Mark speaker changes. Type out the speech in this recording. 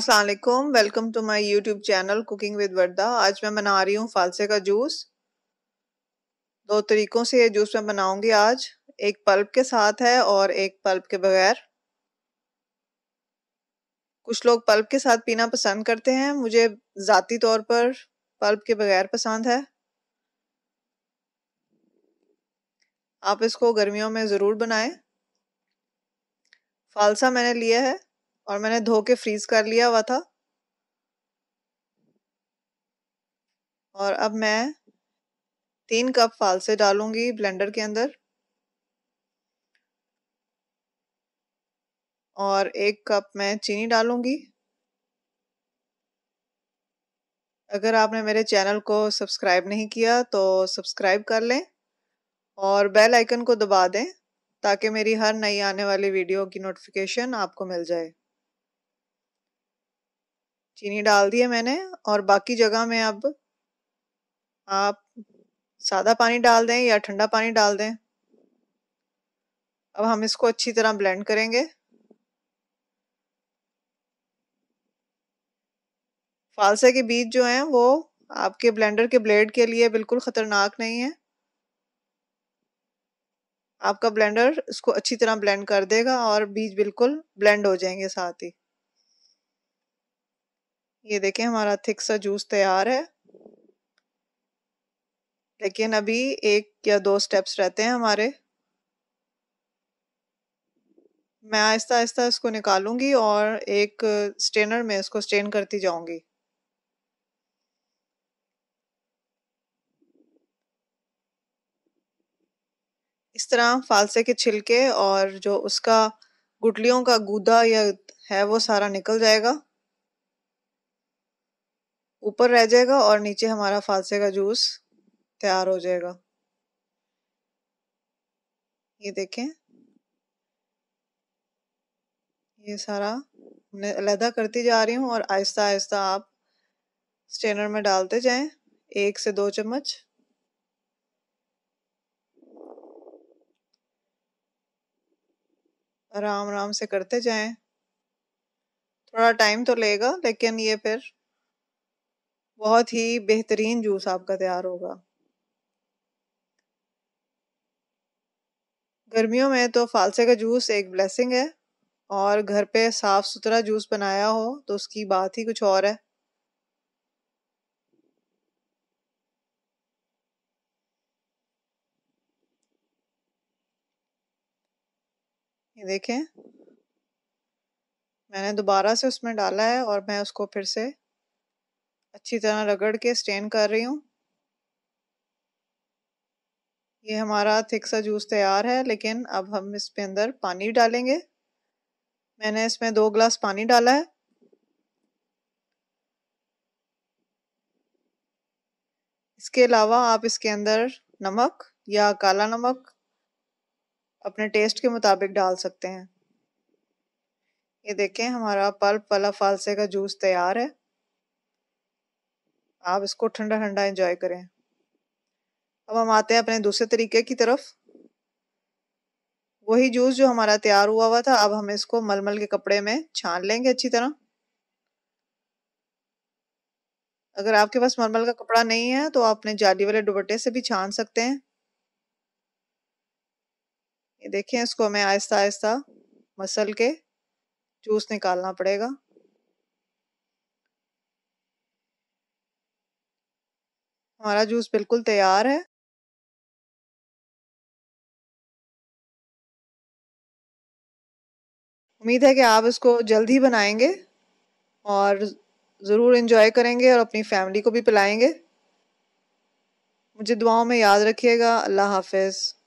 Speaker 1: Aslam welcome to my YouTube channel cooking with Warda आज मैं बना रही हूँ फालसे का जूस दो तरीक़ों से ये जूस मैं बनाऊंगी आज एक पल्प के साथ है और एक पल्प के बगैर कुछ लोग पल्प के साथ पीना पसंद करते हैं मुझे ज़ाती तौर पर पल्प के बगैर पसंद है आप इसको गर्मियों में ज़रूर बनाएं फालसा मैंने लिया है और मैंने धो के फ्रीज कर लिया हुआ था और अब मैं तीन कप फालसे डालूंगी ब्लेंडर के अंदर और एक कप मैं चीनी डालूंगी अगर आपने मेरे चैनल को सब्सक्राइब नहीं किया तो सब्सक्राइब कर लें और बेल आइकन को दबा दें ताकि मेरी हर नई आने वाली वीडियो की नोटिफिकेशन आपको मिल जाए चीनी डाल दी है मैंने और बाकी जगह में अब आप सादा पानी डाल दें या ठंडा पानी डाल दें अब हम इसको अच्छी तरह ब्लेंड करेंगे फालसे के बीज जो हैं वो आपके ब्लेंडर के ब्लेड के लिए बिल्कुल ख़तरनाक नहीं है आपका ब्लेंडर इसको अच्छी तरह ब्लेंड कर देगा और बीज बिल्कुल ब्लेंड हो जाएंगे साथ ही ये देखें हमारा थिक सा जूस तैयार है लेकिन अभी एक या दो स्टेप्स रहते हैं हमारे मैं आहिस्ता आहिस्ता इसको निकालूंगी और एक स्टेनर में इसको स्टेन करती जाऊंगी इस तरह फालसे के छिलके और जो उसका गुटलियों का गूदा या है वो सारा निकल जाएगा ऊपर रह जाएगा और नीचे हमारा फालसे का जूस तैयार हो जाएगा ये देखें ये सारा मैं अलहदा करती जा रही हूँ और आहिस्ता आहिस्ता आप स्टेनर में डालते जाएं एक से दो चम्मच आराम आराम से करते जाएं थोड़ा टाइम तो लेगा लेकिन ये फिर बहुत ही बेहतरीन जूस आपका तैयार होगा गर्मियों में तो फालसे का जूस एक ब्लेसिंग है और घर पे साफ सुथरा जूस बनाया हो तो उसकी बात ही कुछ और है ये देखें मैंने दोबारा से उसमें डाला है और मैं उसको फिर से अच्छी तरह रगड़ के स्टेन कर रही हूँ ये हमारा थिक सा जूस तैयार है लेकिन अब हम इसके अंदर पानी डालेंगे मैंने इसमें दो ग्लास पानी डाला है इसके अलावा आप इसके अंदर नमक या काला नमक अपने टेस्ट के मुताबिक डाल सकते हैं ये देखें हमारा पल्प वाला फालसे का जूस तैयार है आप इसको ठंडा ठंडा एंजॉय करें अब हम आते हैं अपने दूसरे तरीके की तरफ वही जूस जो हमारा तैयार हुआ हुआ था अब हम इसको मलमल के कपड़े में छान लेंगे अच्छी तरह अगर आपके पास मलमल का कपड़ा नहीं है तो आप अपने जाली वाले दुपट्टे से भी छान सकते हैं ये देखें इसको हमें आहिस्ता आहिस्ता मसल के जूस निकालना पड़ेगा हमारा जूस बिल्कुल तैयार है उम्मीद है कि आप इसको जल्द ही बनाएंगे और ज़रूर इन्जॉय करेंगे और अपनी फैमिली को भी पिलाएंगे मुझे दुआओं में याद रखिएगा अल्लाह हाफिज़